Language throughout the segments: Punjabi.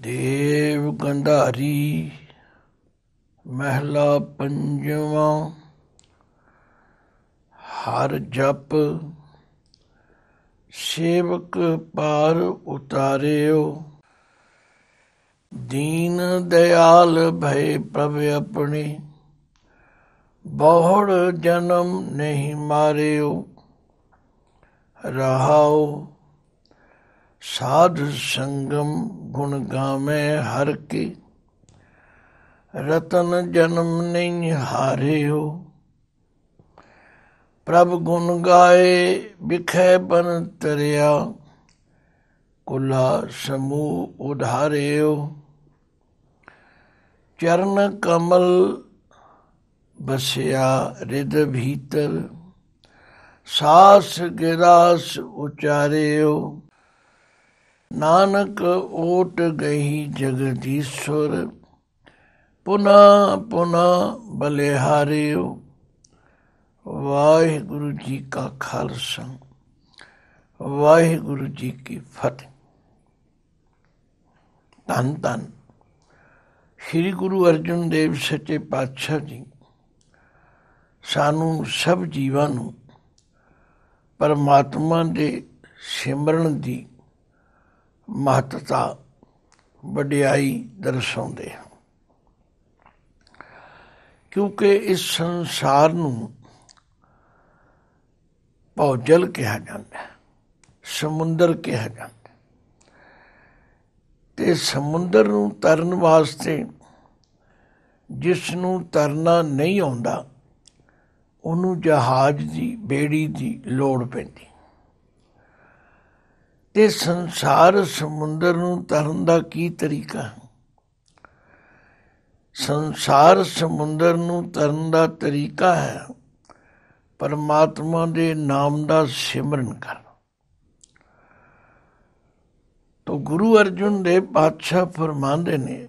ਦੇਵ ਗੰਧਾਰੀ ਮਹਿਲਾ ਪੰਜਵਾਂ ਹਰ ਜਪ ਸੇਵਕ ਪਾਰ ਉਤਾਰਿਓ ਦੀਨ ਦਿਆਲ ਭਏ ਪ੍ਰਭ ਆਪਣੇ ਬਹੁੜ ਜਨਮ ਨਹੀਂ ਮਾਰਿਓ ਰਹਾਉ ਸਾਧ ਸੰਗਮ ਗੁਣ ਗਾਵੇਂ ਹਰ ਕੀ ਰਤਨ ਜਨਮ ਨਹੀਂ ਹਾਰਿਓ ਪ੍ਰਭ ਗੁਣ ਗਾਏ ਵਿਖੇ ਬਨ ਤਰਿਆ ਕੁਲਾ ਸਮੂਹ ਉਧਾਰਿਓ ਚਰਨ ਕਮਲ ਬਸਿਆ ਰਿਦ ਭੀਤਰ ਸਾਸ ਗਿਰਾਸ ਉਚਾਰਿਓ ਨਾਨਕ ਓਟ ਗਈ ਜਗਦੀਸ਼ਵਰ ਪੁਨਾ ਪੁਨਾ ਬਲਿਹਾਰਿਓ ਵਾਹਿਗੁਰੂ ਜੀ ਕਾ ਖਾਲਸਾ ਵਾਹਿਗੁਰੂ ਜੀ ਕੀ ਫਤਿਹ ਤਨ ਤਨ ਸ੍ਰੀ ਗੁਰੂ ਅਰਜਨ ਦੇਵ ਸੱਚੇ ਪਾਤਸ਼ਾਹ ਜੀ ਸਾਨੂੰ ਸਭ ਜੀਵਾਂ ਨੂੰ ਪਰਮਾਤਮਾ ਦੇ ਸਿਮਰਨ ਦੀ ਮਹੱਤਤਾ ਵਡਿਆਈ ਦਰਸਾਉਂਦੇ ਹਨ ਕਿਉਂਕਿ ਇਸ ਸੰਸਾਰ ਨੂੰ ਭੌਜਲ ਕਿਹਾ ਜਾਂਦਾ ਹੈ ਸਮੁੰਦਰ ਕਿਹਾ ਜਾਂਦਾ ਤੇ ਸਮੁੰਦਰ ਨੂੰ ਤਰਨ ਵਾਸਤੇ ਜਿਸ ਨੂੰ ਤਰਨਾ ਨਹੀਂ ਆਉਂਦਾ ਉਹਨੂੰ ਜਹਾਜ਼ ਦੀ ਬੇੜੀ ਦੀ ਲੋੜ ਪੈਂਦੀ ਤੇ ਸੰਸਾਰ ਸਮੁੰਦਰ ਨੂੰ ਤਰਨ ਦਾ ਕੀ ਤਰੀਕਾ ਹੈ ਸੰਸਾਰ ਸਮੁੰਦਰ ਨੂੰ ਤਰਨ ਦਾ ਤਰੀਕਾ ਹੈ ਪਰਮਾਤਮਾ ਦੇ ਨਾਮ ਦਾ ਸਿਮਰਨ ਕਰ ਤੋ ਗੁਰੂ ਅਰਜੁਨ ਦੇ ਪਾਤਸ਼ਾਹ ਫਰਮਾਉਂਦੇ ਨੇ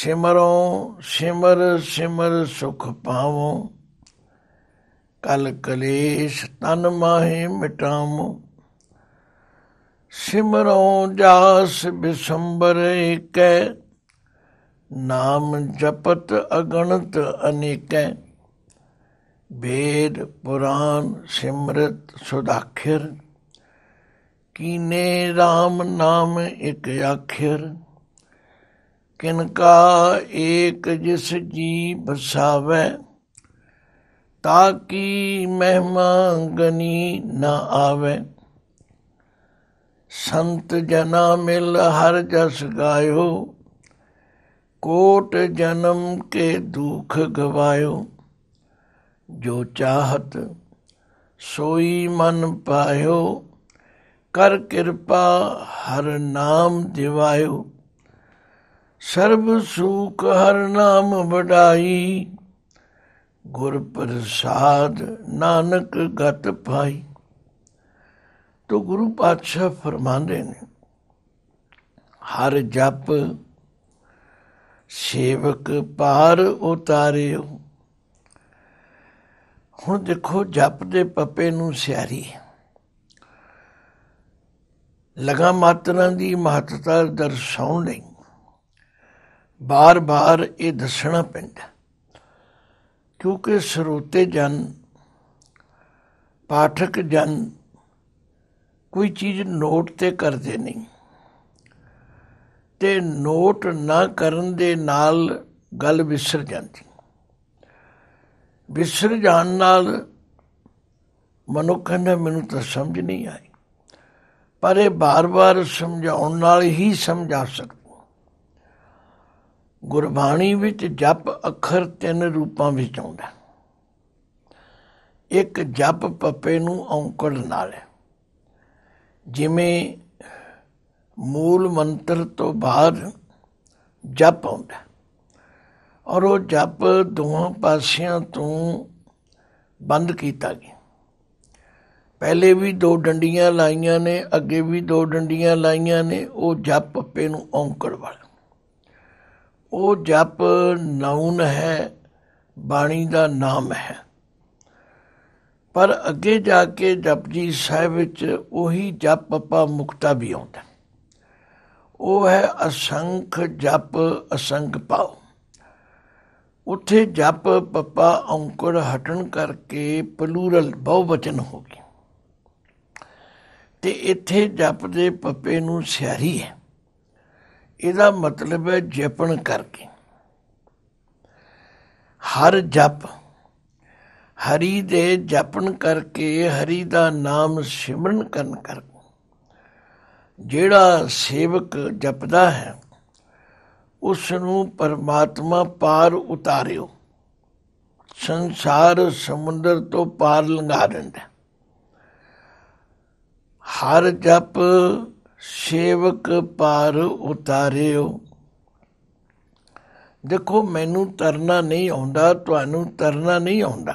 ਸਿਮਰੋ ਸਿਮਰ ਸਿਮਰ ਸੁਖ ਪਾਵੋ ਕਲ ਕਲੇਸ਼ ਤਨ ਮਾਹੇ ਮਿਟਾਵੋ ਸਿਮਰੋ ਜਾਸ ਬਿਸੰਬਰ ਏਕੈ ਨਾਮ ਜਪਤ ਅਗਣਤ ਅਨੇਕੈ ਵੇਦ ਪੁਰਾਨ ਸਿਮਰਤ ਸੁਦਾਖਿਰ ਕੀਨੇ RAM ਨਾਮ ਇਕ ਆਖਿਰ ਕਿਨਕਾ ਏਕ ਜਿਸ ਜੀ ਬਸਾਵੇ ਤਾਂ ਕਿ ਮਹਿਮਾ ਗਨੀ ਨਾ ਆਵੇ ਸੰਤ ਜਨਾ ਮਿਲ ਹਰ ਜਸ ਗਾਇਓ ਕੋਟ ਜਨਮ ਕੇ ਦੁਖ ਗਵਾਇਓ ਜੋ ਚਾਹਤ ਸੋਈ ਮਨ ਪਾਇਓ ਕਰ ਕਿਰਪਾ ਹਰ ਨਾਮ ਦਿਵਾਇਓ ਸਰਬ ਸੂਖ ਹਰ ਨਾਮ ਵਡਾਈ ਗੁਰ ਪ੍ਰਸਾਦ ਨਾਨਕ ਗਤ ਪਾਈ ਤੋ ਗੁਰੂ ਪਾਤਸ਼ਾਹ ਫਰਮਾਉਂਦੇ ਨੇ ਹਰ ਜਪ ਸੇਵਕ ਪਾਰ ਉਤਾਰਿਓ ਹੁਣ ਦੇਖੋ ਜਪ ਦੇ ਪੱਪੇ ਨੂੰ ਸਿਆਰੀ ਲਗਾ ਮਾਤਰਾ ਦੀ ਮਹੱਤਤਾ ਦਰਸਾਉਣ ਲਈ ਬਾਰ-ਬਾਰ ਇਹ ਦੱਸਣਾ ਪੈਂਦਾ ਕਿਉਂਕਿ ਸਰੋਤੇ ਜਨ ਪਾਠਕ ਜਨ ਕੋਈ ਚੀਜ਼ ਨੋਟ ਤੇ ਕਰਦੇ ਨਹੀਂ ਤੇ ਨੋਟ ਨਾ ਕਰਨ ਦੇ ਨਾਲ ਗੱਲ ਵਿਸਰ ਜਾਂਦੀ ਵਿਸਰ ਜਾਣ ਨਾਲ ਮਨੁੱਖ ਨੇ ਮੈਨੂੰ ਤਾਂ ਸਮਝ ਨਹੀਂ ਆਈ ਪਰ ਇਹ ਬਾਰ-ਬਾਰ ਸਮਝਾਉਣ ਨਾਲ ਹੀ ਸਮਝਾ ਸਕਦਾ ਗੁਰਬਾਣੀ ਵਿੱਚ ਜਪ ਅੱਖਰ ਤਿੰਨ ਰੂਪਾਂ ਵਿੱਚ ਆਉਂਦਾ ਇੱਕ ਜਪ ਪੱਪੇ ਨੂੰ ਔਂਕੜ ਨਾਲ ਜਿਵੇਂ ਮੂਲ ਮੰਤਰ ਤੋਂ ਬਾਅਦ ਜਪ ਆਉਂਦਾ ਔਰ ਉਹ ਜਪ ਦੋਹਾਂ ਪਾਸਿਆਂ ਤੋਂ ਬੰਦ ਕੀਤਾ ਗਿਆ ਪਹਿਲੇ ਵੀ ਦੋ ਡੰਡੀਆਂ ਲਾਈਆਂ ਨੇ ਅੱਗੇ ਵੀ ਦੋ ਡੰਡੀਆਂ ਲਾਈਆਂ ਨੇ ਉਹ ਜਪ ਪੱਪੇ ਨੂੰ ਔਂਕੜ ਵਾਲਾ ਉਹ ਜਪ ਨਾਉਨ ਹੈ ਬਾਣੀ ਦਾ ਨਾਮ ਹੈ ਪਰ ਅੱਗੇ ਜਾ ਕੇ ਜਪਜੀ ਸਾਹਿਬ ਵਿੱਚ ਉਹੀ ਜਪ ਪਾ ਮੁਕਤਾ ਵੀ ਆਉਂਦਾ ਉਹ ਹੈ ਅਸੰਖ ਜਪ ਅਸੰਖ ਪਾਉ ਉੱਥੇ ਜਪ ਪਪਾ ਔਂਕੜ ਹਟਣ ਕਰਕੇ ਪਲੂਰਲ ਬਹੁਵਚਨ ਹੋ ਗਿਆ ਤੇ ਇੱਥੇ ਜਪ ਦੇ ਪੱਪੇ ਨੂੰ ਸਿਆਰੀ ਹੈ ਇਹਦਾ ਮਤਲਬ ਹੈ ਜਪਣ ਕਰਕੇ ਹਰ ਜਪ ਹਰੀ ਦੇ ਜਪਣ ਕਰਕੇ ਹਰੀ ਦਾ ਨਾਮ ਸਿਮਰਨ ਕਰਨ ਕਰ ਜਿਹੜਾ ਸੇਵਕ ਜਪਦਾ ਹੈ ਉਸ ਨੂੰ ਪਰਮਾਤਮਾ ਪਾਰ ਉਤਾਰਿਓ ਸੰਸਾਰ ਸਮੁੰਦਰ ਤੋਂ ਪਾਰ ਲੰਘਾ ਦਿੰਦਾ ਹਰ ਜਪ ਸੇਵਕ ਪਾਰ ਉਤਾਰਿਓ ਦੇਖੋ ਮੈਨੂੰ ਤਰਨਾ ਨਹੀਂ ਆਉਂਦਾ ਤੁਹਾਨੂੰ ਤਰਨਾ ਨਹੀਂ ਆਉਂਦਾ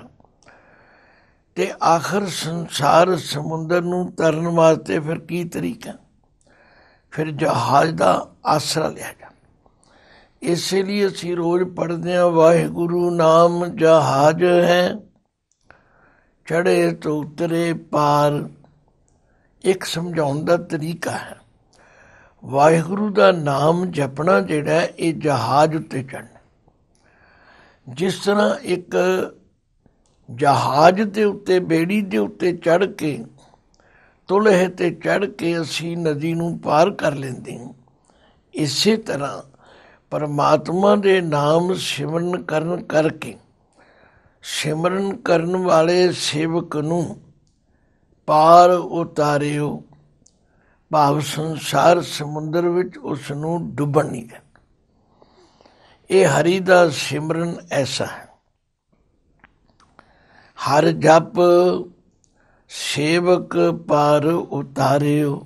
ਤੇ ਆਖਰ ਸੰਸਾਰ ਸਮੁੰਦਰ ਨੂੰ ਤਰਨ ਵਾਸਤੇ ਫਿਰ ਕੀ ਤਰੀਕਾ ਫਿਰ ਜਹਾਜ਼ ਦਾ ਆਸਰਾ ਲਿਆ ਜਾ ਇਸੇ ਲਈ ਅਸੀਂ ਰੋਜ਼ ਪੜਦੇ ਹਾਂ ਵਾਹਿਗੁਰੂ ਨਾਮ ਜਹਾਜ਼ ਹੈ ਚੜੇ ਤੋ ਉਤਰੇ ਪਾਰ ਇੱਕ ਸਮਝਾਉਣ ਦਾ ਤਰੀਕਾ ਹੈ ਵਾਹਿਗੁਰੂ ਦਾ ਨਾਮ ਜਪਣਾ ਜਿਹੜਾ ਇਹ ਜਹਾਜ਼ ਉੱਤੇ ਚੜਨਾ ਜਿਸ ਤਰ੍ਹਾਂ ਇੱਕ ਜਹਾਜ਼ ਦੇ ਉੱਤੇ ਬੇੜੀ ਦੇ ਉੱਤੇ ਚੜ ਕੇ ਤੁਲਹ ਤੇ ਚੜ ਕੇ ਅਸੀਂ ਨਦੀ ਨੂੰ ਪਾਰ ਕਰ ਲੈਂਦੇ ਹਾਂ ਇਸੇ ਤਰ੍ਹਾਂ ਪਰਮਾਤਮਾ ਦੇ ਨਾਮ ਸਿਮਰਨ ਕਰਨ ਕਰਕੇ ਸਿਮਰਨ ਕਰਨ ਵਾਲੇ ਸੇਵਕ ਨੂੰ ਪਾਰ ਉਤਾਰਿਓ ਭਾਵ ਸੰਸਾਰ ਸਮੁੰਦਰ ਵਿੱਚ ਉਸ ਨੂੰ ਡੁੱਬਣ ਨਹੀਂ ਦੇ ਇਹ ਹਰੀ ਦਾ ਸਿਮਰਨ ਐਸਾ ਹੈ ਹਰ ਜਪ ਸੇਵਕ ਪਾਰ ਉਤਾਰਿਓ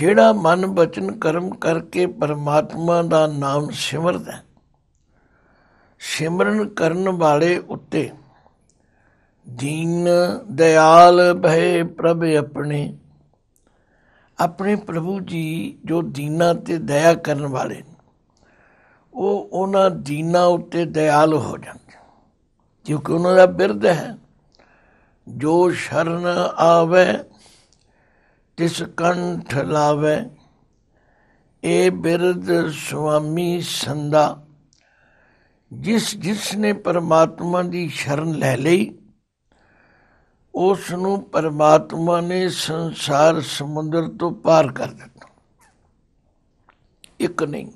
ਜਿਹੜਾ ਮਨ ਬਚਨ ਕਰਮ ਕਰਕੇ ਪਰਮਾਤਮਾ ਦਾ ਨਾਮ ਸਿਮਰਦਾ ਸਿਮਰਨ ਕਰਨ ਵਾਲੇ ਉੱਤੇ ਦੀਨ ਦਿਆਲ ਭੈ ਪ੍ਰਭ ਆਪਣੇ ਆਪਣੇ ਪ੍ਰਭੂ ਜੀ ਜੋ ਦੀਨਾ ਤੇ ਦਇਆ ਕਰਨ ਵਾਲੇ ਉਹ ਉਹਨਾਂ ਦੀਨਾ ਉੱਤੇ ਦਿਆਲ ਹੋ ਜਾਂਦੇ ਕਿਉਂਕਿ ਉਹਨਾਂ ਦਾ ਬਿਰਦ ਹੈ ਜੋ ਸ਼ਰਨ ਆਵੇ ਤਿਸ ਕੰਠ ਲਾਵੇ ਇਹ ਬਿਰਦ ਸੁਆਮੀ ਸੰਦਾ ਜਿਸ ਜਿਸ ਨੇ ਪਰਮਾਤਮਾ ਦੀ ਸ਼ਰਨ ਲੈ ਲਈ ਉਸ ਨੂੰ ਪਰਮਾਤਮਾ ਨੇ ਸੰਸਾਰ ਸਮੁੰਦਰ ਤੋਂ ਪਾਰ ਕਰ ਦਿੱਤਾ ਇੱਕ ਨਹੀਂ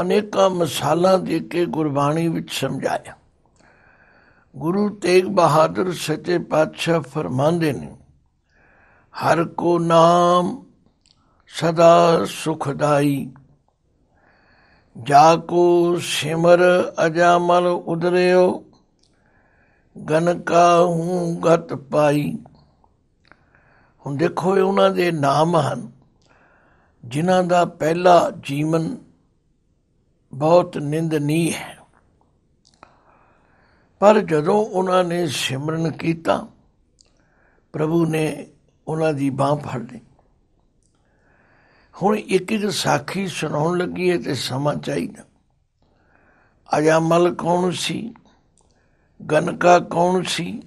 ਅਨੇਕਾਂ ਮਸਾਲਾਂ ਦੇ ਕੇ ਗੁਰਬਾਣੀ ਵਿੱਚ ਸਮਝਾਇਆ ਗੁਰੂ ਤੇਗ ਬਹਾਦਰ ਸੱਚੇ ਪਾਤਸ਼ਾਹ ਫਰਮਾਉਂਦੇ ਨੇ ਹਰ ਕੋ ਨਾਮ ਸਦਾ ਸੁਖਦਾਈ ਜਾ ਕੋ ਸਿਮਰ ਅਜਾਮਲ ਉਦਰਿਓ ਹੂੰ ਗਤ ਪਾਈ ਹੁਣ ਦੇਖੋ ਇਹ ਉਹਨਾਂ ਦੇ ਨਾਮ ਹਨ ਜਿਨ੍ਹਾਂ ਦਾ ਪਹਿਲਾ ਜੀਵਨ ਬਹੁਤ ਨਿੰਦਨੀ ਹੈ ਪਰ ਜਦੋਂ ਉਹਨਾਂ ਨੇ ਸਿਮਰਨ ਕੀਤਾ ਪ੍ਰਭੂ ਨੇ ਉਹਨਾਂ ਦੀ ਬਾਹ ਫੜ ਲਈ ਹੁਣ ਇੱਕ ਇੱਕ ਸਾਖੀ ਸੁਣਾਉਣ ਲੱਗੀ ਹੈ ਤੇ ਸਮਾਂ ਚਾਹੀਦਾ ਅਜਾ ਮਲ ਕੌਣ ਸੀ ਗਨਕਾ ਕੌਣ ਸੀ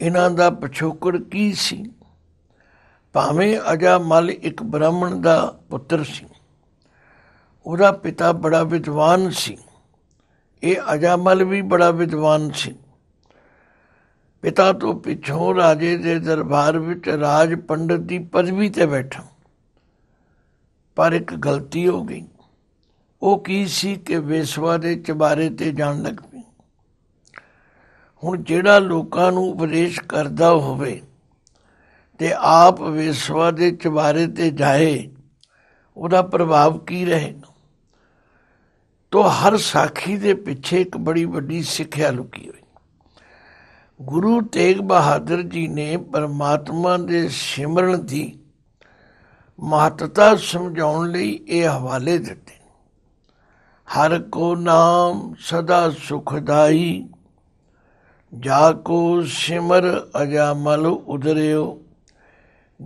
ਇਹਨਾਂ ਦਾ ਪਛੋਕੜ ਕੀ ਸੀ ਭਾਵੇਂ ਅਜਾਮਲ ਇੱਕ ਬ੍ਰਾਹਮਣ ਦਾ ਪੁੱਤਰ ਸੀ ਉਹਦਾ ਪਿਤਾ ਬੜਾ ਵਿਦਵਾਨ ਸੀ ਇਹ ਅਜਾਮਲ ਵੀ ਬੜਾ ਵਿਦਵਾਨ ਸੀ ਪਿਤਾ ਤੋਂ ਪਿਛੋਂ ਰਾਜੇ ਦੇ ਦਰਬਾਰ ਵਿੱਚ ਰਾਜ ਪੰਡਤ ਦੀ ਪਦਵੀ ਤੇ ਬੈਠਾ ਪਰ ਇੱਕ ਗਲਤੀ ਹੋ ਗਈ ਉਹ ਕੀ ਸੀ ਕਿ ਵੇਸਵਾ ਦੇ ਚਬਾਰੇ ਤੇ ਜਾਣ ਲੱਗ ਪਈ ਹੁਣ ਜਿਹੜਾ ਲੋਕਾਂ ਨੂੰ ਉਪਦੇਸ਼ ਕਰਦਾ ਹੋਵੇ ਤੇ ਆਪ ਵਿਸਵਾ ਦੇ ਚਵਾਰੇ ਤੇ ਜਾਏ ਉਹਦਾ ਪ੍ਰਭਾਵ ਕੀ ਰਹੇਗਾ ਤੋ ਹਰ ਸਾਖੀ ਦੇ ਪਿੱਛੇ ਇੱਕ ਬੜੀ ਵੱਡੀ ਸਿੱਖਿਆ ਲੁਕੀ ਹੋਈ ਗੁਰੂ ਤੇਗ ਬਹਾਦਰ ਜੀ ਨੇ ਪਰਮਾਤਮਾ ਦੇ ਸਿਮਰਨ ਦੀ ਮਹੱਤਤਾ ਸਮਝਾਉਣ ਲਈ ਇਹ ਹਵਾਲੇ ਦਿੱਤੇ ਹਰ ਕੋ ਨਾਮ ਸਦਾ ਸੁਖਦਾਈ ਜਾ ਕੋ ਸਿਮਰ ਅਜਾਮਲ ਉਦਰਿਓ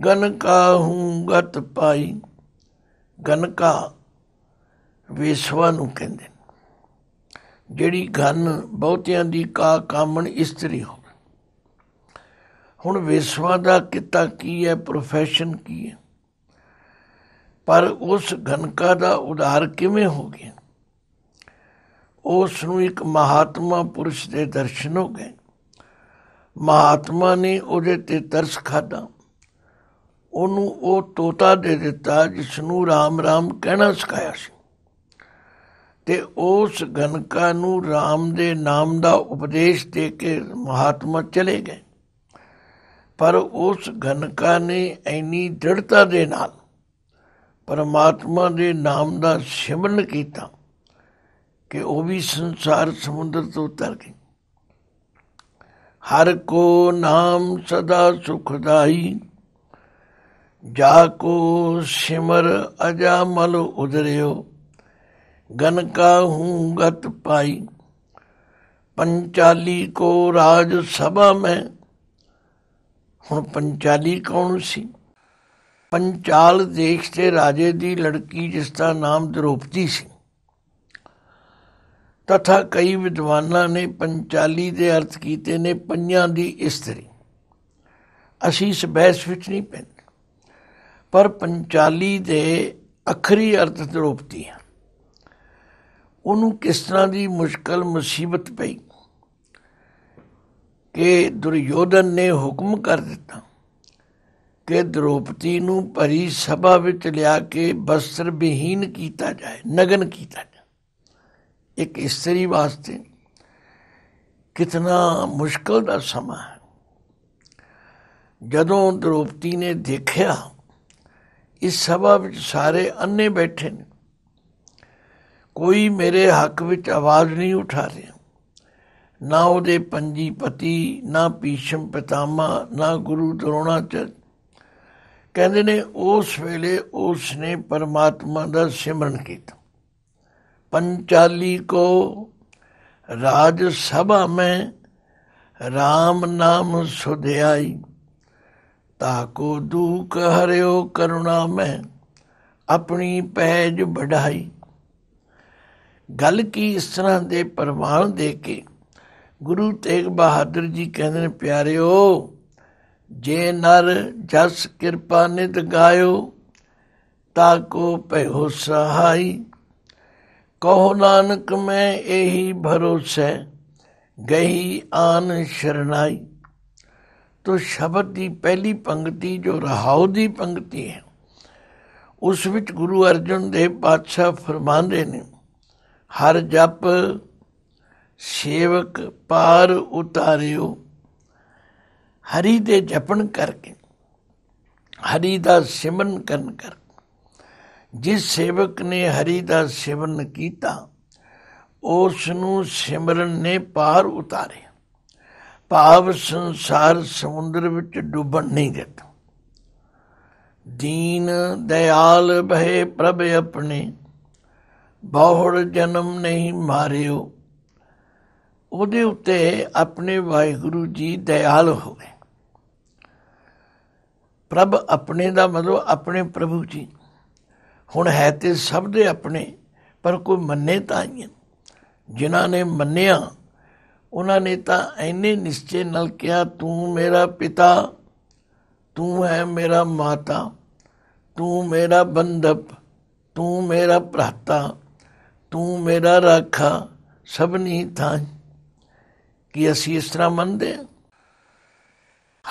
ਗਨ ਕਾ ਹੂੰ ਗਤ ਪਾਈ ਗਨ ਕਾ ਵਿਸ਼ਵਾ ਨੂੰ ਕਹਿੰਦੇ ਜਿਹੜੀ ਗਨ ਬਹੁਤਿਆਂ ਦੀ ਕਾ ਕਾਮਣ ਇਸਤਰੀ ਹੋ ਹੁਣ ਵਿਸ਼ਵਾ ਦਾ ਕਿਤਾ ਕੀ ਹੈ profession ਕੀ ਹੈ ਪਰ ਉਸ ਕਾ ਦਾ ਉਧਾਰ ਕਿਵੇਂ ਹੋ ਗਿਆ ਉਸ ਨੂੰ ਇੱਕ ਮਹਾਤਮਾ ਪੁਰਸ਼ ਦੇ ਦਰਸ਼ਨ ਹੋ ਗਏ ਮਹਾਤਮਾ ਨੇ ਉਹਦੇ ਤੇ ਤਰਸ ਖਾਦਾ ਉਹਨੂੰ ਉਹ ਤੋਤਾ ਦੇ ਦਿੱਤਾ ਜਿਸ ਨੂੰ ਰਾਮ ਰਾਮ ਕਹਿਣਾ ਸਿਖਾਇਆ ਸੀ ਤੇ ਉਸ ਗਨਕਾ ਨੂੰ ਰਾਮ ਦੇ ਨਾਮ ਦਾ ਉਪਦੇਸ਼ ਦੇ ਕੇ ਮਹਾਤਮਾ ਚਲੇ ਗਏ ਪਰ ਉਸ ਗਨਕਾ ਨੇ ਐਨੀ ਦ੍ਰਿੜਤਾ ਦੇ ਨਾਲ ਪਰਮਾਤਮਾ ਦੇ ਨਾਮ ਦਾ ਸਿਮਰਨ ਕੀਤਾ ਕਿ ਉਹ ਵੀ ਸੰਸਾਰ ਸਮੁੰਦਰ ਤੋਂ ਉਤਰ ਗਈ ਹਰ ਕੋ ਨਾਮ ਸਦਾ ਸੁਖਦਾਈ ਜਾ ਕੋ ਸਿਮਰ ਅਜਾ ਮਲ ਉਦਰਿਓ ਗਨ ਕਾ ਹੂੰ ਗਤ ਪਾਈ ਪੰਚਾਲੀ ਕੋ ਰਾਜ ਸਭਾ ਮੈਂ ਹੁਣ ਪੰਚਾਲੀ ਕੌਣ ਸੀ ਪੰਚਾਲ ਦੇਸ਼ ਦੇ ਰਾਜੇ ਦੀ ਲੜਕੀ ਜਿਸ ਦਾ ਨਾਮ ਦ੍ਰੋਪਦੀ ਸੀ ਤਥਾ ਕਈ ਵਿਦਵਾਨਾਂ ਨੇ ਪੰਚਾਲੀ ਦੇ ਅਰਥ ਕੀਤੇ ਨੇ ਪੰਜਾਂ ਦੀ ਇਸਤਰੀ ਅਸੀਂ ਇਸ ਬਹਿਸ ਵਿੱਚ ਨਹੀਂ ਪੈਂਦੇ ਪਰ ਪੰਚਾਲੀ ਦੇ ਅਖਰੀ ਅਰਥ ਦਰੋਪਤੀ ਹੈ ਉਹਨੂੰ ਕਿਸ ਤਰ੍ਹਾਂ ਦੀ ਮੁਸ਼ਕਲ ਮੁਸੀਬਤ ਪਈ ਕਿ ਦੁਰਯੋਧਨ ਨੇ ਹੁਕਮ ਕਰ ਦਿੱਤਾ ਕਿ ਦ੍ਰੋਪਤੀ ਨੂੰ ਭਰੀ ਸਭਾ ਵਿੱਚ ਲਿਆ ਕੇ ਬਸਤਰ ਬਹੀਨ ਕੀਤਾ ਜਾਏ ਨਗਨ ਕੀਤਾ ਜਾਏ ਇੱਕ ਇਸਤਰੀ ਵਾਸਤੇ ਕਿਤਨਾ ਮੁਸ਼ਕਲ ਦਾ ਸਮਾਂ ਹੈ ਜਦੋਂ ਦ੍ਰੋਪਤੀ ਨੇ ਦੇਖਿਆ ਇਸ ਸਭਾ ਵਿੱਚ ਸਾਰੇ ਅੰਨੇ ਬੈਠੇ ਨੇ ਕੋਈ ਮੇਰੇ ਹੱਕ ਵਿੱਚ ਆਵਾਜ਼ ਨਹੀਂ ਉਠਾ ਰਿਹਾ ਨਾ ਉਹਦੇ ਪੰਜੀ ਪਤੀ ਨਾ ਪੀਸ਼ਮ ਪਿਤਾਮਾ ਨਾ ਗੁਰੂ ਦਰੋਣਾਚਰ ਕਹਿੰਦੇ ਨੇ ਉਸ ਵੇਲੇ ਉਸ ਨੇ ਪਰਮਾਤਮਾ ਦਾ ਸਿਮਰਨ ਕੀਤਾ ਕੋ ਰਾਜ ਸਭਾ ਮੈਂ RAM ਨਾਮ नाम ਤਾ ਕੋ दूक ਹਰਿਓ करुणा ਮੈਂ ਆਪਣੀ ਪਹਿਜ ਵਡਾਈ ਗੱਲ ਕੀ ਇਸ ਤਰ੍ਹਾਂ ਦੇ ਪ੍ਰਮਾਣ ਦੇ ਕੇ ਗੁਰੂ ਤੇਗ ਬਹਾਦਰ ਜੀ ਕਹਿੰਦੇ ਨੇ ਪਿਆਰਿਓ ਜੇ ਨਰ ਜਸ ਕਿਰਪਾ ਨਿਤ ਗਾਇਓ ਤਾ ਕੋ ਭਇਓ ਸਹਾਈ ਕਹੋ ਨਾਨਕ ਮੈਂ ਇਹੀ ਭਰੋਸੇ ਗਈ ਆਨ ਸ਼ਰਨਾਈ ਤੋ ਸ਼ਬਦ ਦੀ ਪਹਿਲੀ ਪੰਕਤੀ ਜੋ ਰਹਾਉ ਦੀ ਪੰਕਤੀ ਹੈ ਉਸ ਵਿੱਚ ਗੁਰੂ ਅਰਜਨ ਦੇਵ ਪਾਤਸ਼ਾਹ ਫਰਮਾਉਂਦੇ ਨੇ ਹਰ ਜਪ ਸੇਵਕ ਪਾਰ ਉਤਾਰਿਓ ਹਰੀ ਦੇ ਜਪਣ ਕਰਕੇ ਹਰੀ ਦਾ ਸਿਮਰਨ ਕਰਨ ਕਰਕੇ ਜਿਸ ਸੇਵਕ ਨੇ ਹਰੀ ਦਾ ਸਿਮਰਨ ਕੀਤਾ ਉਸ ਨੂੰ ਸਿਮਰਨ ਨੇ ਪਾਰ ਉਤਾਰੇ ਭਾਵ ਸੰਸਾਰ ਸਮੁੰਦਰ ਵਿੱਚ ਡੁੱਬਣ ਨਹੀਂ ਦਿੱਤਾ ਦੀਨ ਦਇਆਲ ਭਏ ਪ੍ਰਭ ਆਪਣੇ ਬਹੁੜ ਜਨਮ ਨਹੀਂ ਮਾਰਿਓ ਉਹਦੇ ਉੱਤੇ ਆਪਣੇ ਵਾਹਿਗੁਰੂ ਜੀ ਦਇਆਲ ਹੋਵੇ ਪ੍ਰਭ ਆਪਣੇ ਦਾ ਮਤਲਬ ਆਪਣੇ ਪ੍ਰਭੂ ਜੀ ਹੁਣ ਹੈ ਤੇ ਸਭ ਦੇ ਆਪਣੇ ਪਰ ਕੋਈ ਮੰਨੇ ਤਾਂ ਨਹੀਂ ਜਿਨ੍ਹਾਂ ਨੇ ਮੰਨਿਆ ਉਹਨਾਂ ਨੇ ਤਾਂ ਐਨੇ ਨਿਸ਼ਚੇ ਨਾਲ ਕਿਹਾ ਤੂੰ ਮੇਰਾ ਪਿਤਾ ਤੂੰ ਹੈ ਮੇਰਾ ਮਾਤਾ ਤੂੰ ਮੇਰਾ ਬੰਦਪ ਤੂੰ ਮੇਰਾ ਭਰਾਤਾ ਤੂੰ ਮੇਰਾ ਰਾਖਾ ਸਭਨੀ ਥਾਂ ਕਿ ਅਸੀਂ ਇਸ ਤਰ੍ਹਾਂ ਮੰਨਦੇ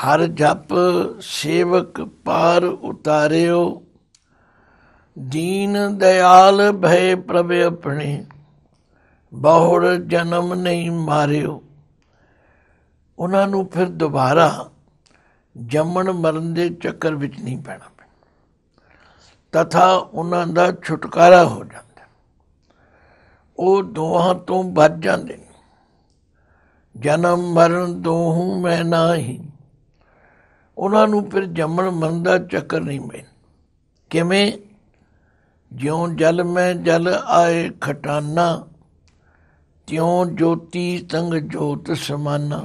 ਹਰ ਜਪ ਸੇਵਕ ਪਾਰ ਉਤਾਰਿਓ ਦੀਨ ਦਇਆਲ ਭਏ ਪ੍ਰਭ ਆਪਣੇ ਬਹੁੜ ਜਨਮ ਨਹੀਂ ਮਾਰਿਓ ਉਹਨਾਂ ਨੂੰ ਫਿਰ ਦੁਬਾਰਾ ਜੰਮਣ ਮਰਨ ਦੇ ਚੱਕਰ ਵਿੱਚ ਨਹੀਂ ਪੈਣਾ ਤਥਾ ਉਹਨਾਂ ਦਾ ਛੁਟਕਾਰਾ ਹੋ ਜਾਂਦਾ ਉਹ ਦੋਹਾਂ ਤੋਂ ਬਚ ਜਾਂਦੇ ਨੇ ਜਨਮ ਮਰਨ ਦੋਹੂ ਮੈਂ ਨਹੀਂ ਉਹਨਾਂ ਨੂੰ ਫਿਰ ਜੰਮਣ ਮਰਨ ਦਾ ਚੱਕਰ ਨਹੀਂ ਪੈਂਦਾ ਕਿਵੇਂ ਜਿਉ ਜਲ ਮੈਂ ਜਲ ਆਏ ਖਟਾਨਾ ਤਿਉ ਜੋਤੀ ਤੰਗ ਜੋਤ ਸਮਾਨਾ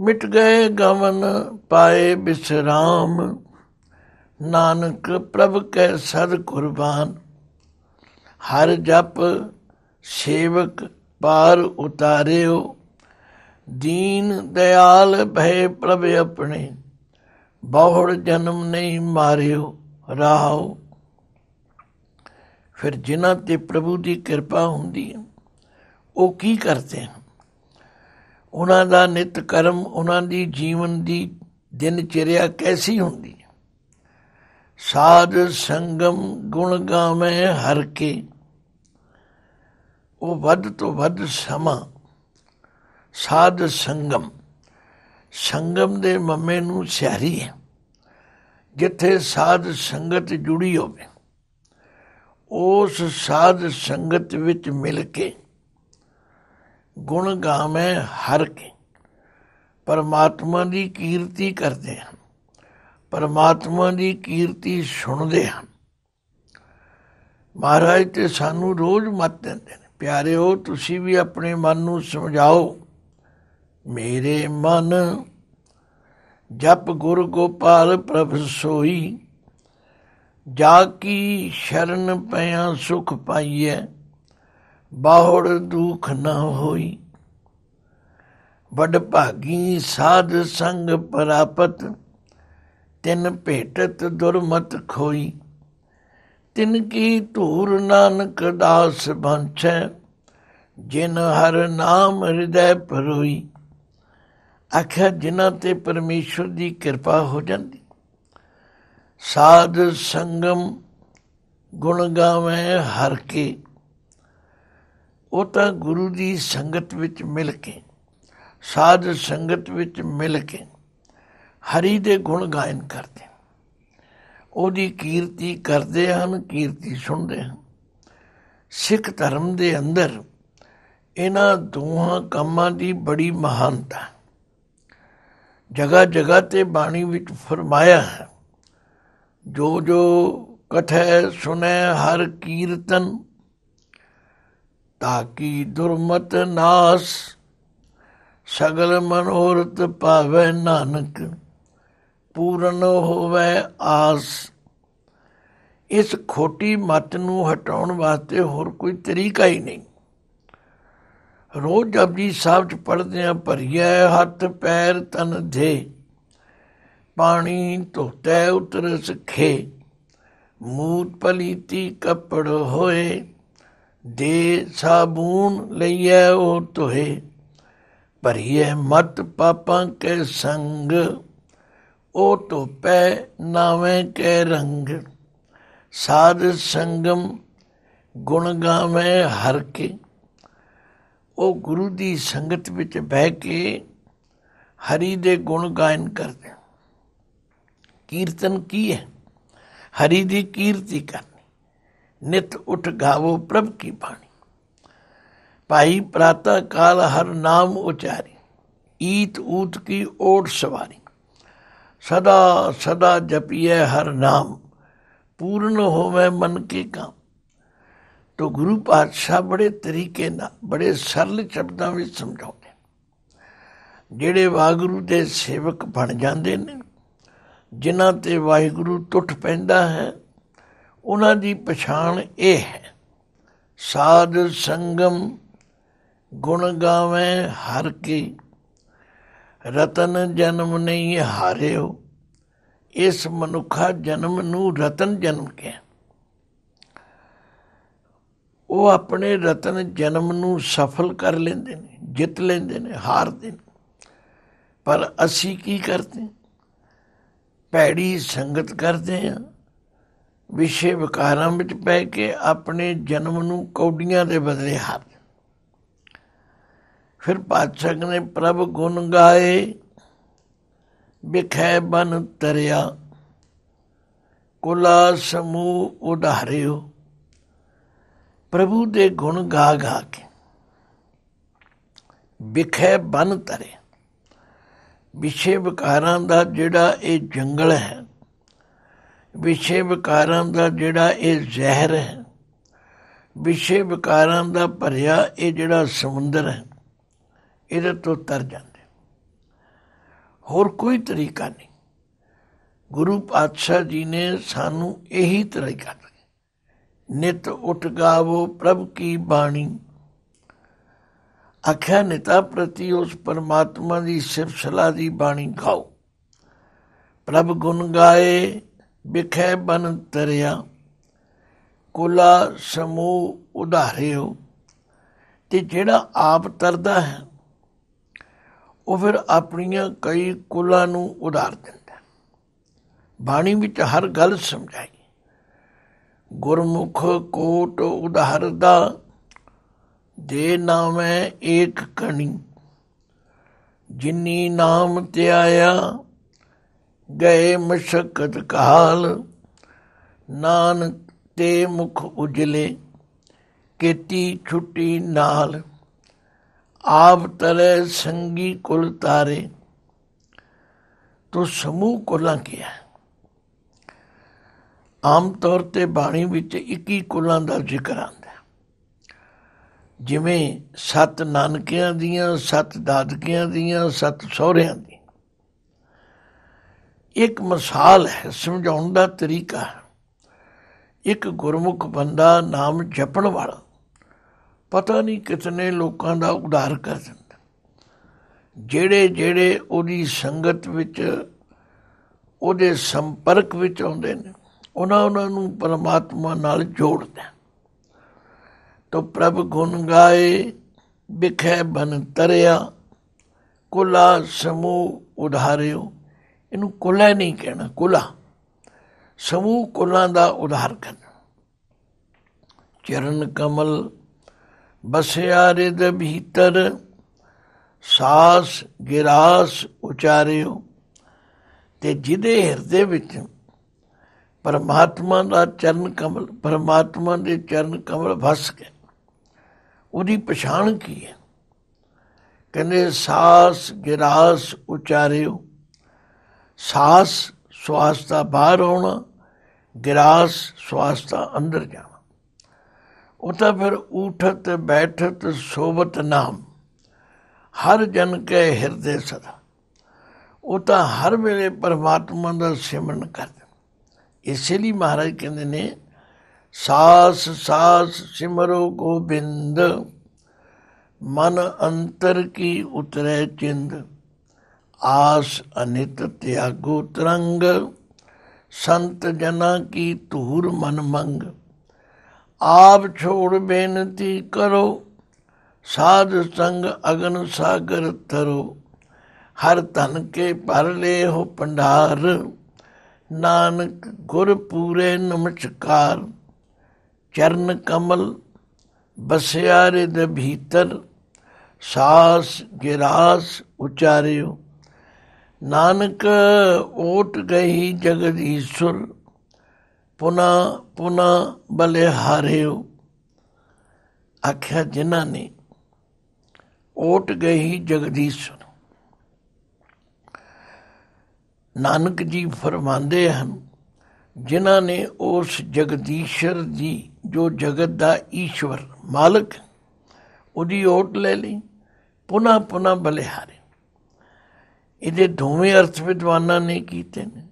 ਮਿਟ ਗਏ ਗਵਨ ਪਾਏ ਬਿਸਰਾਮ ਨਾਨਕ ਪ੍ਰਭ ਕੈ ਸਦ ਕੁਰਬਾਨ ਹਰ ਜਪ ਸੇਵਕ ਪਾਰ ਉਤਾਰਿਓ ਦੀਨ ਦਿਆਲ ਭੈ ਪ੍ਰਭ ਆਪਣੇ ਬਹੁੜ ਜਨਮ ਨਹੀਂ ਮਾਰਿਓ ਰਾਹੋ ਫਿਰ ਜਿਨ੍ਹਾਂ ਤੇ ਪ੍ਰਭੂ ਦੀ ਕਿਰਪਾ ਹੁੰਦੀ ਹੈ ਉਹ ਕੀ ਕਰਦੇ ਹਨ ਉਹਨਾਂ ਦਾ ਨਿਤ ਕਰਮ ਉਹਨਾਂ ਦੀ ਜੀਵਨ ਦੀ ਦਿਨ ਚਰਿਆ ਕੈਸੀ ਹੁੰਦੀ ਹੈ ਸਾਧ ਸੰਗਮ ਗੁਣ ਗਾਵੇਂ ਹਰ ਕੇ ਉਹ ਵੱਧ ਤੋਂ ਵੱਧ ਸਮਾਂ ਸਾਧ ਸੰਗਮ ਸੰਗਮ ਦੇ ਮੰਮੇ ਨੂੰ ਸਿਆਰੀ ਹੈ ਜਿੱਥੇ ਸਾਧ ਸੰਗਤ ਜੁੜੀ ਹੋਵੇ ਉਸ ਸਾਧ ਸੰਗਤ ਵਿੱਚ ਮਿਲ ਕੇ ਗੁਣ ਗਾਵੇਂ ਹਰ ਕੇ ਪਰਮਾਤਮਾ ਦੀ ਕੀਰਤੀ ਕਰਦੇ ਹਨ ਪਰਮਾਤਮਾ ਦੀ ਕੀਰਤੀ ਸੁਣਦੇ ਹਨ ਮਹਾਰਾਜ ਤੇ ਸਾਨੂੰ ਰੋਜ਼ ਮਤ ਦਿੰਦੇ ਨੇ ਪਿਆਰਿਓ ਤੁਸੀਂ ਵੀ ਆਪਣੇ ਮਨ ਨੂੰ ਸਮਝਾਓ ਮੇਰੇ ਮਨ ਜਪ ਗੁਰ ਗੋਪਾਲ ਪ੍ਰਭ ਸੋਈ ਜਾ ਕੀ ਸ਼ਰਨ ਪਿਆ ਸੁਖ ਪਾਈਐ ਬਾਹੜ ਦੁਖ ਨਾ ਹੋਈ ਵੱਡ ਭਾਗੀ ਸਾਧ ਸੰਗ ਪ੍ਰਾਪਤ ਤਿਨ ਭੇਟਤ ਦੁਰਮਤ ਖੋਈ ਤਿਨ ਕੀ ਧੂਰ ਨਾਨਕ ਦਾਸ ਬੰਛੈ ਜਿਨ ਹਰ ਨਾਮ ਹਿਰਦੈ ਪਰੋਈ ਅਖਾ ਜਿਨ੍ਹਾਂ ਤੇ ਪਰਮੇਸ਼ਰ ਦੀ ਕਿਰਪਾ ਹੋ ਜਾਂਦੀ ਸਾਧ ਸੰਗਮ ਗੁਣ ਗਾਵੇਂ ਹਰ ਕੀ ਉਹ ਤਾਂ ਗੁਰੂ ਦੀ ਸੰਗਤ ਵਿੱਚ ਮਿਲ ਕੇ ਸਾਧ ਸੰਗਤ ਵਿੱਚ ਮਿਲ ਕੇ ਹਰੀ ਦੇ ਗੁਣ ਗਾਇਨ ਕਰਦੇ ਉਹਦੀ ਕੀਰਤੀ ਕਰਦੇ ਹਨ ਕੀਰਤੀ ਸੁਣਦੇ ਹਨ ਸਿੱਖ ਧਰਮ ਦੇ ਅੰਦਰ ਇਹਨਾਂ ਦੋਹਾਂ ਕੰਮਾਂ ਦੀ ਬੜੀ ਮਹਾਨਤਾ ਜਗਾ ਜਗਾ ਤੇ ਬਾਣੀ ਵਿੱਚ ਫਰਮਾਇਆ ਹੈ ਜੋ ਜੋ ਕਥੈ ਸੁਨੇ ਹਰ ਕੀਰਤਨ ਤਾਕੀ ਦੁਰਮਤ ਨਾਸ ਸਗਲ ਮਨੋਰਤ ਪਾਵੇ ਨਾਨਕ ਪੂਰਨ ਹੋਵੇ ਆਸ ਇਸ ਖੋਟੀ ਮਤ ਨੂੰ ਹਟਾਉਣ ਵਾਸਤੇ ਹੋਰ ਕੋਈ ਤਰੀਕਾ ਹੀ ਨਹੀਂ ਰੋਜ਼ ਜਪਜੀ ਸਾਹਿਬ ਚ ਪੜ੍ਹਦੇ ਆ ਭਰੀਏ ਹੱਥ ਪੈਰ ਤਨ ਦੇ ਪਾਣੀ ਧੋਤੇ ਉਤਰ ਸਖੇ ਮੂਤ ਪਲੀਤੀ ਕਪੜ ਹੋਏ ਦੇ ਸਾਬੂਨ ਲਈਏ ਉਹ ਤੋਹੇ ਭਰੀਏ ਮਤ ਪਾਪਾਂ ਕੇ ਸੰਗ ਉਹ ਪੈ ਨਾਵੇਂ ਕੇ ਰੰਗ ਸਾਧ ਸੰਗਮ ਗੁਣ ਗਾਵੇਂ ਹਰ ਕੇ ਉਹ ਗੁਰੂ ਦੀ ਸੰਗਤ ਵਿੱਚ ਬਹਿ ਕੇ ਹਰੀ ਦੇ ਗੁਣ ਗਾਇਨ ਕਰਦੇ कीर्तन किए हरि दी कीर्ति करनी नित उठ गावो प्रभ की बाणी पाई प्रातः काल हर नाम उचारी ईत ऊत की ओट सवारी सदा सदा जपिए हर नाम पूर्ण होवे मन के काम तो गुरु पातशाह बड़े तरीके ਨਾਲ बड़े सरल ਸ਼ਬਦਾਂ में ਸਮਝਾਉਂਦੇ जेडे ਵਾਗੁਰੂ के सेवक बन जाते ਨੇ ਜਿਨ੍ਹਾਂ ਤੇ ਵਾਹਿਗੁਰੂ ਟੁੱਟ ਪੈਂਦਾ ਹੈ ਉਹਨਾਂ ਦੀ ਪਛਾਣ ਇਹ ਹੈ ਸਾਧ ਸੰਗਮ ਗੁਣ ਗਾਵੇ ਹਰ ਕੀ ਰਤਨ ਜਨਮ ਨਹੀਂ ਹਾਰਿਓ ਇਸ ਮਨੁੱਖਾ ਜਨਮ ਨੂੰ ਰਤਨ ਜਨਮ ਕਹਿੰਦੇ ਉਹ ਆਪਣੇ ਰਤਨ ਜਨਮ ਨੂੰ ਸਫਲ ਕਰ ਲੈਂਦੇ ਨੇ ਜਿੱਤ ਲੈਂਦੇ ਨੇ ਹਾਰਦੇ ਨੇ ਪਰ ਅਸੀਂ ਕੀ ਕਰਦੇ ਭੈੜੀ ਸੰਗਤ ਕਰਦੇ ਆ ਵਿਸ਼ੇ ਵਿਕਾਰਾਂ ਵਿੱਚ ਪੈ ਕੇ ਆਪਣੇ ਜਨਮ ਨੂੰ ਕੌਡੀਆਂ ਦੇ ਬਦਲੇ ਹਾਰ ਫਿਰ ਪਾਤਸ਼ਾਹ ਨੇ ਪ੍ਰਭ ਗੁਣ ਗਾਏ ਬਿਖੈ ਬਨ ਤਰਿਆ ਕੁਲਾ ਸਮੂਹ ਉਧਾਰਿਓ ਪ੍ਰਭੂ ਦੇ ਗੁਣ ਗਾ ਗਾ ਕੇ ਬਿਖੈ ਬਨ ਤਰਿਆ ਵਿਸ਼ੇ ਵਿਕਾਰਾਂ ਦਾ ਜਿਹੜਾ ਇਹ ਜੰਗਲ ਹੈ ਵਿਸ਼ੇ ਵਿਕਾਰਾਂ ਦਾ ਜਿਹੜਾ ਇਹ ਜ਼ਹਿਰ ਹੈ ਵਿਸ਼ੇ ਵਿਕਾਰਾਂ ਦਾ ਭਰਿਆ ਇਹ ਜਿਹੜਾ ਸਮੁੰਦਰ ਹੈ ਇਹਦੇ ਤੋਂ ਤਰ ਜਾਂਦੇ ਹੋਰ ਕੋਈ ਤਰੀਕਾ ਨਹੀਂ ਗੁਰੂ ਪਾਤਸ਼ਾਹ ਜੀ ਨੇ ਸਾਨੂੰ ਇਹੀ ਤਰੀਕਾ ਦਿੱਤਾ ਨਿਤ ਉਠ ਗਾਵੋ ਪ੍ਰਭ ਕੀ ਬਾਣੀ ਆਖਿਆ ਨਿਤਾ ਪ੍ਰਤੀ ਉਸ ਪਰਮਾਤਮਾ ਦੀ ਸਿਫਤ ਦੀ ਬਾਣੀ ਗਾਓ ਪ੍ਰਭ ਗੁਣ ਗਾਏ ਵਿਖੇ ਬਨ ਤਰਿਆ ਸਮੂ ਸਮੂਹ ਉਧਾਰਿਓ ਤੇ ਜਿਹੜਾ ਆਪ ਤਰਦਾ ਹੈ ਉਹ ਫਿਰ ਆਪਣੀਆਂ ਕਈ ਕੁਲਾਂ ਨੂੰ ਉਧਾਰ ਦਿੰਦਾ ਬਾਣੀ ਵਿੱਚ ਹਰ ਗੱਲ ਸਮਝਾਈ ਗੁਰਮੁਖ ਕੋਟ ਉਧਾਰਦਾ ਦੇ ਨਾਮੈ ਏਕ ਕਣੀ ਜਿਨੀ ਨਾਮ ਧਿਆਇਆ ਗਏ ਮਸ਼ਕਤ ਕਾਲ ਨਾਨਕ ਤੇ ਮੁਖ ਉਜਲੇ ਕੀਤੀ ਛੁੱਟੀ ਨਾਲ ਆਪ ਤਰੇ ਸੰਗੀ ਕੁਲ ਤਾਰੇ ਤੋ ਸਮੂਹ ਕੁਲਾਂ ਕੀਆ ਆਮ ਤੌਰ ਤੇ ਬਾਣੀ ਵਿੱਚ 21 ਕੁਲਾਂ ਦਾ ਜ਼ਿਕਰ ਆਂਦਾ ਜਿਵੇਂ ਸਤ ਨਾਨਕਿਆਂ ਦੀਆਂ ਸਤ ਦਾਦਕਿਆਂ ਦੀਆਂ ਸਤ ਸਹੁਰਿਆਂ ਦੀ ਇੱਕ ਮਿਸਾਲ ਹੈ ਸਮਝਾਉਣ ਦਾ ਤਰੀਕਾ ਇੱਕ ਗੁਰਮੁਖ ਬੰਦਾ ਨਾਮ ਜਪਣ ਵਾਲਾ ਪਤਾ ਨਹੀਂ ਕਿਤਨੇ ਲੋਕਾਂ ਦਾ ਉਧਾਰ ਕਰ ਦਿੰਦਾ ਜਿਹੜੇ ਜਿਹੜੇ ਉਹਦੀ ਸੰਗਤ ਵਿੱਚ ਉਹਦੇ ਸੰਪਰਕ ਵਿੱਚ ਆਉਂਦੇ ਨੇ ਉਹਨਾਂ ਉਹਨਾਂ ਨੂੰ ਪਰਮਾਤਮਾ ਨਾਲ ਜੋੜਦਾ ਤੋ ਪ੍ਰਭ ਗੁਣ ਗਾਏ ਵਿਖੇ ਬਨ ਤਰਿਆ ਕੁਲਾ ਸਮੂ ਉਧਾਰਿਓ ਇਹਨੂੰ ਕੁਲਾ ਨਹੀਂ ਕਹਿਣਾ ਕੁਲਾ ਸਮੂ ਕੁਲਾਂ ਦਾ ਉਧਾਰ ਕਰਨ ਚਰਨ ਕਮਲ ਬਸਿਆ ਰਿਦ ਭੀਤਰ ਸਾਸ ਗਿਰਾਸ ਉਚਾਰਿਓ ਤੇ ਜਿਹਦੇ ਹਿਰਦੇ ਵਿੱਚ ਪਰਮਾਤਮਾ ਦਾ ਚਰਨ ਕਮਲ ਪਰਮਾਤਮਾ ਦੇ ਚਰਨ ਕਮਲ ਵਸ ਗਏ ਉਹਦੀ ਪਛਾਣ ਕੀ ਹੈ ਕਹਿੰਦੇ ਸਾਸ ਗਿਰਾਸ ਉਚਾਰਿਓ ਸਾਸ ਸਵਾਸ ਦਾ ਬਾਹਰ ਆਉਣਾ ਗਿਰਾਸ ਸਵਾਸ ਦਾ ਅੰਦਰ ਜਾਣਾ ਉਹ ਤਾਂ ਫਿਰ ਉਠਤ ਬੈਠਤ ਸੋਬਤ ਨਾਮ ਹਰ ਜਨ ਕੇ ਹਿਰਦੇ ਸਦਾ ਉਹ ਤਾਂ ਹਰ ਵੇਲੇ ਪਰਮਾਤਮਾ ਦਾ ਸਿਮਰਨ ਕਰਦੇ ਇਸੇ ਲਈ ਮਹਾਰਾਜ ਕਹਿੰਦੇ ਨੇ ਸਾਸ ਸਾਸ ਸਿਮਰੋ ਗੋਬਿੰਦ ਮਨ ਅੰਤਰ ਕੀ ਉਤਰੇ ਚਿੰਦ ਆਸ ਅਨਿਤ ਤਿਆਗੋ ਤਰੰਗ ਸੰਤ ਜਨਾ ਕੀ ਧੂਰ ਮਨ ਮੰਗ ਆਪ ਛੋੜ ਬੇਨਤੀ ਕਰੋ ਸਾਧ ਸੰਗ ਅਗਨ ਸਾਗਰ ਤਰੋ ਹਰ ਤਨ ਕੇ ਭਰ ਲੈ ਹੋ ਪੰਡਾਰ ਨਾਨਕ ਗੁਰ ਪੂਰੇ ਨਮਸਕਾਰ ਚਰਨ ਕਮਲ ਬਸਿਆਰੇ ਦੇ ਭੀਤਰ ਸਾਸ ਗਿਰਾਸ ਉਚਾਰਿਓ ਨਾਨਕ ਓਟ ਗਈ ਜਗਤ ਪੁਨਾ ਪੁਨਾ ਬਲੇ ਹਾਰਿਓ ਆਖਿਆ ਜਿਨ੍ਹਾਂ ਨੇ ਓਟ ਗਈ ਜਗਦੀਸ਼ਰ ਨਾਨਕ ਜੀ ਫਰਮਾਉਂਦੇ ਹਨ ਜਿਨ੍ਹਾਂ ਨੇ ਉਸ ਜਗਦੀਸ਼ਰ ਦੀ ਜੋ ਜਗਤ ਦਾ ਈਸ਼ਵਰ ਮਾਲਕ ਉਹਦੀ ਓਟ ਲੈ ਲਈ ਪੁਨਾ ਪੁਨਾ ਬਲਿਹਾਰੇ ਇਹਦੇ ਦੋਵੇਂ ਅਰਥ ਵਿਦਵਾਨਾਂ ਨੇ ਕੀਤੇ ਨੇ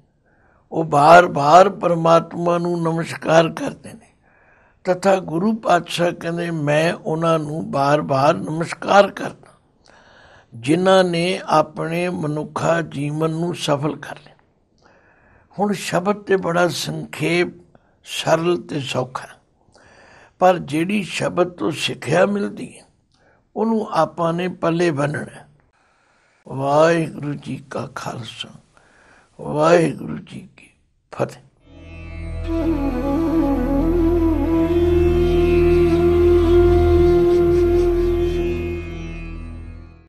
ਉਹ ਬਾਰ-ਬਾਰ ਪਰਮਾਤਮਾ ਨੂੰ ਨਮਸਕਾਰ ਕਰਦੇ ਨੇ ਤਥਾ ਗੁਰੂ ਪਾਤਸ਼ਾਹ ਕਹਿੰਦੇ ਮੈਂ ਉਹਨਾਂ ਨੂੰ ਬਾਰ-ਬਾਰ ਨਮਸਕਾਰ ਕਰਦਾ ਜਿਨ੍ਹਾਂ ਨੇ ਆਪਣੇ ਮਨੁੱਖਾ ਜੀਵਨ ਨੂੰ ਸਫਲ ਕਰ ਲਿਆ ਹੁਣ ਸ਼ਬਦ ਤੇ ਬੜਾ ਸੰਖੇਪ ਸਰਲ ਤੇ ਸੌਖਾ ਪਰ ਜਿਹੜੀ ਸ਼ਬਦ ਤੋਂ ਸਿੱਖਿਆ ਮਿਲਦੀ ਹੈ ਉਹਨੂੰ ਆਪਾਂ ਨੇ ਪੱਲੇ ਬੰਨਣਾ ਵਾਹਿਗੁਰੂ ਜੀ ਕਾ ਖਾਲਸਾ ਵਾਹਿਗੁਰੂ ਜੀ ਕੀ ਫਤਿਹ